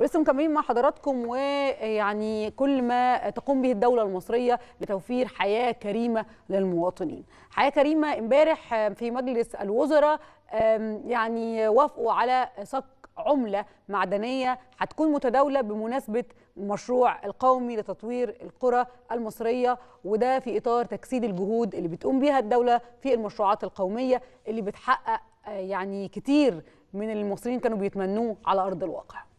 ولسه مكملين مع حضراتكم ويعني كل ما تقوم به الدوله المصريه لتوفير حياه كريمه للمواطنين. حياه كريمه امبارح في مجلس الوزراء يعني وافقوا على صك عمله معدنيه هتكون متداوله بمناسبه المشروع القومي لتطوير القرى المصريه وده في اطار تجسيد الجهود اللي بتقوم بها الدوله في المشروعات القوميه اللي بتحقق آه، يعني كتير من المصريين كانوا بيتمنوه على ارض الواقع.